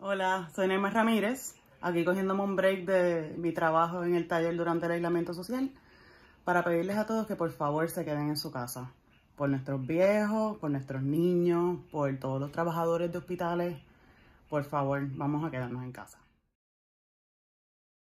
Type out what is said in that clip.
Hola, soy Neymar Ramírez, aquí cogiéndome un break de mi trabajo en el taller durante el aislamiento social para pedirles a todos que por favor se queden en su casa, por nuestros viejos, por nuestros niños, por todos los trabajadores de hospitales, por favor, vamos a quedarnos en casa.